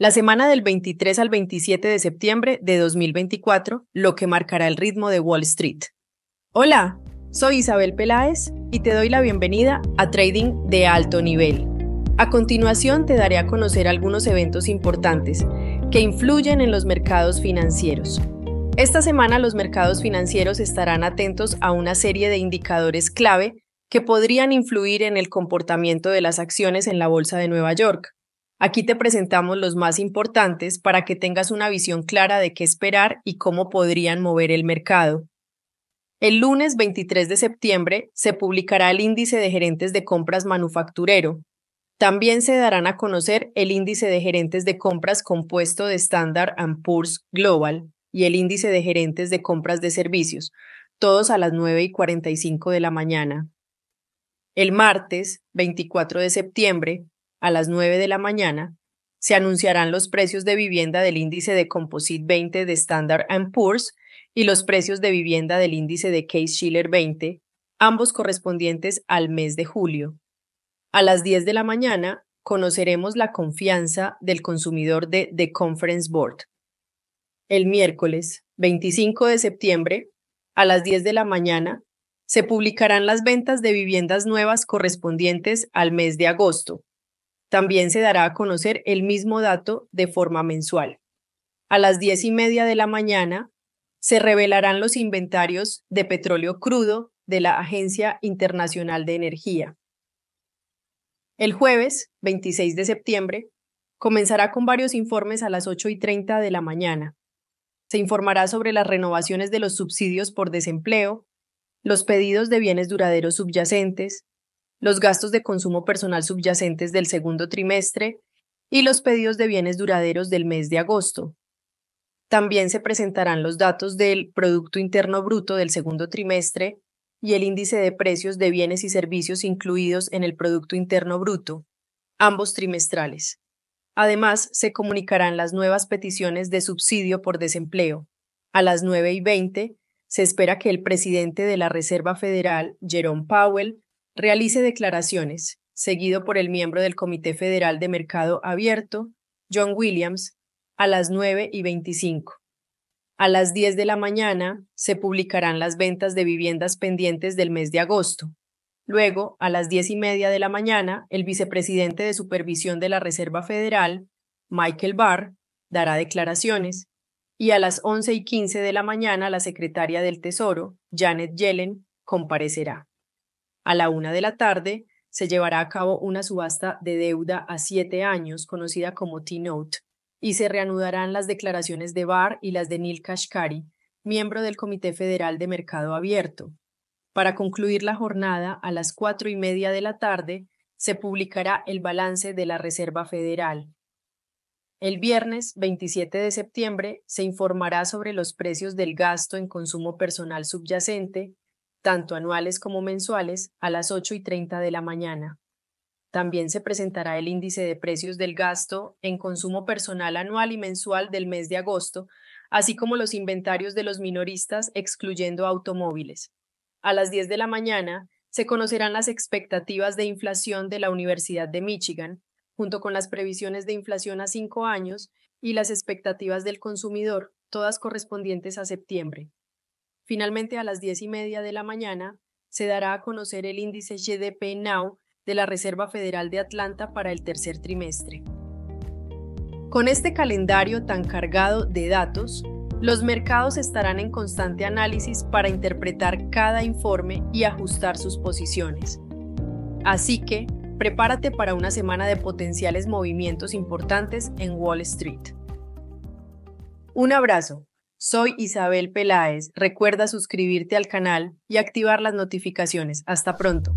La semana del 23 al 27 de septiembre de 2024, lo que marcará el ritmo de Wall Street. Hola, soy Isabel Peláez y te doy la bienvenida a Trading de Alto Nivel. A continuación te daré a conocer algunos eventos importantes que influyen en los mercados financieros. Esta semana los mercados financieros estarán atentos a una serie de indicadores clave que podrían influir en el comportamiento de las acciones en la Bolsa de Nueva York. Aquí te presentamos los más importantes para que tengas una visión clara de qué esperar y cómo podrían mover el mercado. El lunes 23 de septiembre se publicará el índice de gerentes de compras manufacturero. También se darán a conocer el índice de gerentes de compras compuesto de Standard Poor's Global y el índice de gerentes de compras de servicios, todos a las 9 y 45 de la mañana. El martes 24 de septiembre a las 9 de la mañana, se anunciarán los precios de vivienda del índice de Composite 20 de Standard Poor's y los precios de vivienda del índice de case Schiller 20, ambos correspondientes al mes de julio. A las 10 de la mañana conoceremos la confianza del consumidor de The Conference Board. El miércoles 25 de septiembre, a las 10 de la mañana, se publicarán las ventas de viviendas nuevas correspondientes al mes de agosto también se dará a conocer el mismo dato de forma mensual. A las diez y media de la mañana se revelarán los inventarios de petróleo crudo de la Agencia Internacional de Energía. El jueves 26 de septiembre comenzará con varios informes a las 8 y 30 de la mañana. Se informará sobre las renovaciones de los subsidios por desempleo, los pedidos de bienes duraderos subyacentes, los gastos de consumo personal subyacentes del segundo trimestre y los pedidos de bienes duraderos del mes de agosto. También se presentarán los datos del Producto Interno Bruto del segundo trimestre y el índice de precios de bienes y servicios incluidos en el Producto Interno Bruto, ambos trimestrales. Además, se comunicarán las nuevas peticiones de subsidio por desempleo. A las 9 y 20 se espera que el presidente de la Reserva Federal, Jerome Powell, realice declaraciones, seguido por el miembro del Comité Federal de Mercado Abierto, John Williams, a las 9 y 25. A las 10 de la mañana se publicarán las ventas de viviendas pendientes del mes de agosto. Luego, a las 10 y media de la mañana, el vicepresidente de Supervisión de la Reserva Federal, Michael Barr, dará declaraciones. Y a las 11 y 15 de la mañana, la secretaria del Tesoro, Janet Yellen, comparecerá. A la una de la tarde se llevará a cabo una subasta de deuda a siete años, conocida como T-Note, y se reanudarán las declaraciones de Barr y las de Neil Kashkari, miembro del Comité Federal de Mercado Abierto. Para concluir la jornada, a las cuatro y media de la tarde, se publicará el balance de la Reserva Federal. El viernes 27 de septiembre se informará sobre los precios del gasto en consumo personal subyacente tanto anuales como mensuales, a las 8 y 30 de la mañana. También se presentará el índice de precios del gasto en consumo personal anual y mensual del mes de agosto, así como los inventarios de los minoristas excluyendo automóviles. A las 10 de la mañana se conocerán las expectativas de inflación de la Universidad de Michigan, junto con las previsiones de inflación a cinco años y las expectativas del consumidor, todas correspondientes a septiembre. Finalmente, a las diez y media de la mañana, se dará a conocer el índice GDP Now de la Reserva Federal de Atlanta para el tercer trimestre. Con este calendario tan cargado de datos, los mercados estarán en constante análisis para interpretar cada informe y ajustar sus posiciones. Así que, prepárate para una semana de potenciales movimientos importantes en Wall Street. Un abrazo. Soy Isabel Peláez. Recuerda suscribirte al canal y activar las notificaciones. Hasta pronto.